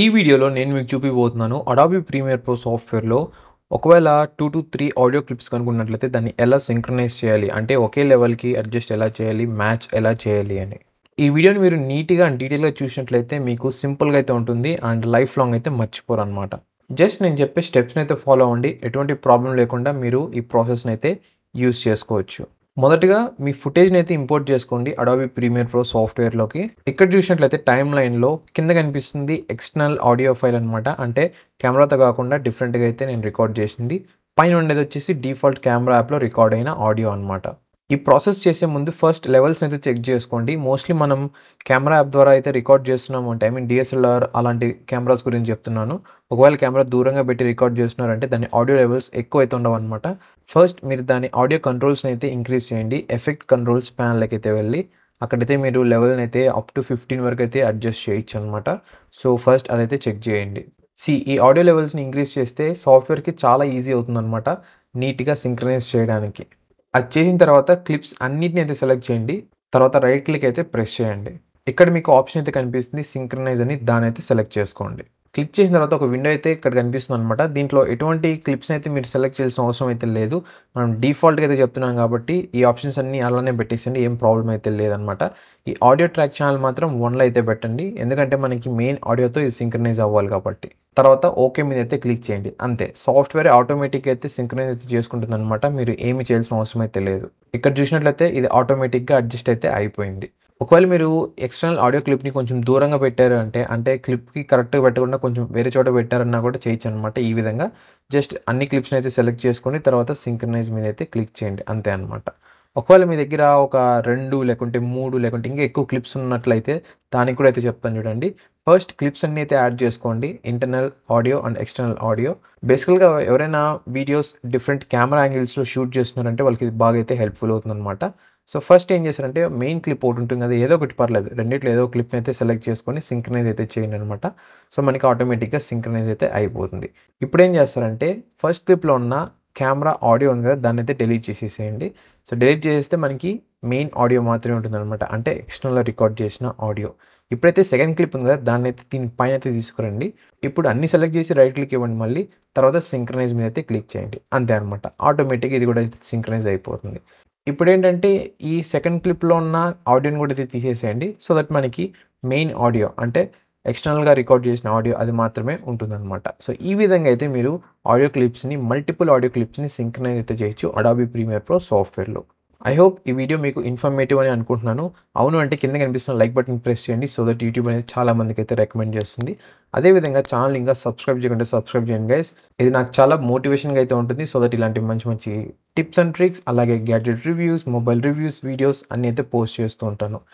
ఈ వీడియోలో నేను మీకు చూపిపోతున్నాను అడాబీ ప్రీమియర్ ప్రో సాఫ్ట్వేర్లో ఒకవేళ two to three audio clips కనుక్కున్నట్లయితే దాన్ని ఎలా సింక్రనైజ్ చేయాలి అంటే ఒకే లెవెల్కి అడ్జస్ట్ ఎలా చేయాలి మ్యాచ్ ఎలా చేయాలి అని ఈ వీడియోని మీరు నీట్గా అండ్ డీటెయిల్గా చూసినట్లయితే మీకు సింపుల్గా అయితే ఉంటుంది అండ్ లైఫ్ లాంగ్ అయితే మర్చిపోరు అనమాట జస్ట్ నేను చెప్పే స్టెప్స్ని అయితే ఫాలో అవ్వండి ఎటువంటి ప్రాబ్లం లేకుండా మీరు ఈ ప్రాసెస్ని అయితే యూస్ చేసుకోవచ్చు మొదటగా మీ ఫుటేజ్ని అయితే ఇంపోర్ట్ చేసుకోండి అడాబీ ప్రీమియర్ ప్రో సాఫ్ట్వేర్లోకి ఇక్కడ చూసినట్లయితే టైం లైన్లో కింద కనిపిస్తుంది ఎక్స్టర్నల్ ఆడియో ఫైల్ అనమాట అంటే కెమెరాతో కాకుండా డిఫరెంట్గా అయితే నేను రికార్డ్ చేసింది పైన ఉండేది వచ్చేసి డిఫాల్ట్ కెమెరా యాప్లో రికార్డ్ అయిన ఆడియో అనమాట ఈ ప్రాసెస్ చేసే ముందు ఫస్ట్ లెవెల్స్ని అయితే చెక్ చేసుకోండి మోస్ట్లీ మనం కెమెరా యాప్ ద్వారా అయితే రికార్డ్ చేస్తున్నాము అంటే ఐ మీన్ డిఎస్ఎల్ఆర్ అలాంటి కెమెరాస్ గురించి చెప్తున్నాను ఒకవేళ కెమెరా దూరంగా పెట్టి రికార్డ్ చేస్తున్నారంటే దాని ఆడియో లెవెల్స్ ఎక్కువ అయితే ఉండవన్నమాట ఫస్ట్ మీరు దాని ఆడియో కంట్రోల్స్ని అయితే ఇంక్రీజ్ చేయండి ఎఫెక్ట్ కంట్రోల్స్ ప్యానల్కి అయితే వెళ్ళి అక్కడైతే మీరు లెవెల్ని అయితే అప్ టు ఫిఫ్టీన్ వరకు అయితే అడ్జస్ట్ చేయొచ్చు అనమాట సో ఫస్ట్ అదైతే చెక్ చేయండి సి ఈ ఆడియో లెవెల్స్ని ఇంక్రీజ్ చేస్తే సాఫ్ట్వేర్కి చాలా ఈజీ అవుతుందన్నమాట నీట్గా సింక్రనైజ్ చేయడానికి అది చేసిన తర్వాత క్లిప్స్ అన్నిటిని అయితే సెలెక్ట్ చేయండి తర్వాత రైట్ క్లిక్ అయితే ప్రెస్ చేయండి ఇక్కడ మీకు ఆప్షన్ అయితే కనిపిస్తుంది సింక్రనైజ్ అని దాని అయితే సెలెక్ట్ చేసుకోండి క్లిక్ చేసిన తర్వాత ఒక విండో అయితే ఇక్కడ కనిపిస్తుంది అనమాట దీంట్లో ఎటువంటి క్లిప్స్ అయితే మీరు సెలెక్ట్ చేయాల్సిన అవసరం అయితే లేదు మనం డిఫాల్ట్గా అయితే చెప్తున్నాం కాబట్టి ఈ ఆప్షన్స్ అన్ని అలానే పెట్టేసండి ఏం ప్రాబ్లం అయితే లేదనమాట ఈ ఆడియో ట్రాక్ ఛానల్ మాత్రం వన్లో అయితే పెట్టండి ఎందుకంటే మనకి మెయిన్ ఆడియోతో ఇది సింక్రనైజ్ అవ్వాలి కాబట్టి తర్వాత ఓకే మీద అయితే క్లిక్ చేయండి అంతే సాఫ్ట్వేర్ ఆటోమేటిక్ అయితే సింక్రనైజ్ అయితే చేసుకుంటుంది అనమాట మీరు ఏమి చేయాల్సిన అవసరం అయితే లేదు ఇక్కడ చూసినట్లయితే ఇది ఆటోమేటిక్గా అడ్జస్ట్ అయితే అయిపోయింది ఒకవేళ మీరు ఎక్స్టర్నల్ ఆడియో క్లిప్ని కొంచెం దూరంగా పెట్టారు అంటే అంటే క్లిప్కి కరెక్ట్గా పెట్టకుండా కొంచెం వేరే చోట పెట్టారన్నా కూడా చేయొచ్చు అనమాట ఈ విధంగా జస్ట్ అన్ని క్లిప్స్ని అయితే సెలెక్ట్ చేసుకుని తర్వాత సింక్రనైజ్ మీద అయితే క్లిక్ చేయండి అంతే అనమాట ఒకవేళ మీ దగ్గర ఒక రెండు లేకుంటే మూడు లేకుంటే ఇంకా ఎక్కువ క్లిప్స్ ఉన్నట్లయితే దానికి కూడా అయితే చెప్తాను చూడండి ఫస్ట్ క్లిప్స్ అన్నీ అయితే యాడ్ చేసుకోండి internal audio and external audio బేసికల్గా ఎవరైనా వీడియోస్ డిఫరెంట్ కెమెరా యాంగిల్స్లో షూట్ చేస్తున్నారంటే వాళ్ళకి బాగా అయితే హెల్ప్ఫుల్ అవుతుందన్నమాట సో ఫస్ట్ ఏం చేశారంటే మెయిన్ క్లిప్ ఒకటి ఉంటుంది కదా ఏదో ఒకటి పర్లేదు రెండిట్లో ఏదో క్లిప్ని అయితే సెలెక్ట్ చేసుకొని సింక్రనైజ్ అయితే చేయండి అనమాట సో మనకి ఆటోమేటిక్గా సింక్రనైజ్ అయితే అయిపోతుంది ఇప్పుడు ఏం చేస్తారంటే ఫస్ట్ క్లిప్లో ఉన్న కెమెరా ఆడియో ఉంది కదా దాన్ని అయితే డిలీట్ చేసేసేయండి సో డిలీట్ చేసేస్తే మనకి మెయిన్ ఆడియో మాత్రమే ఉంటుందన్నమాట అంటే ఎక్స్టర్నల్గా రికార్డ్ చేసిన ఆడియో ఇప్పుడైతే సెకండ్ క్లిప్ ఉంది కదా దాన్ని అయితే దీని పైన అయితే తీసుకురండి ఇప్పుడు అన్ని సెలెక్ట్ చేసి రైట్ క్లిక్ ఇవ్వండి మళ్ళీ తర్వాత సింక్రనైజ్ మీద అయితే క్లిక్ చేయండి అంతే అనమాట ఆటోమేటిక్గా ఇది కూడా సింక్రనైజ్ అయిపోతుంది ఇప్పుడు ఏంటంటే ఈ సెకండ్ క్లిప్లో ఉన్న ఆడియోని కూడా అయితే తీసేసేయండి సో దట్ మనకి మెయిన్ ఆడియో అంటే ఎక్స్టర్నల్గా రికార్డ్ చేసిన ఆడియో అది మాత్రమే ఉంటుందన్నమాట సో ఈ విధంగా అయితే మీరు ఆడియో క్లిప్స్ని మల్టిపుల్ ఆడియో క్లిప్స్ని సింక్రనైజ్ అయితే చేయొచ్చు అడాబీ ప్రీమియర్ ప్రో సాఫ్ట్వేర్లో ఐ హోప్ ఈ వీడియో మీకు ఇన్ఫర్మేటివ్ అని అనుకుంటున్నాను అవును అంటే కింద కనిపిస్తున్న లైక్ బటన్ ప్రెస్ చేయండి సో దట్ యూట్యూబ్ అనేది చాలా మందికి అయితే రికమెండ్ చేస్తుంది అదేవిధంగా ఛానల్ ఇంకా సబ్స్క్రైబ్ చేయకుండా సబ్స్క్రైబ్ చేయండి గైస్ ఇది నాకు చాలా మోటివేషన్గా అయితే ఉంటుంది సో దట్ ఇలాంటి మంచి మంచి టిప్స్ అండ్ ట్రిక్స్ అలాగే gadget reviews mobile reviews videos అన్నీ అయితే పోస్ట్ చేస్తూ ఉంటాను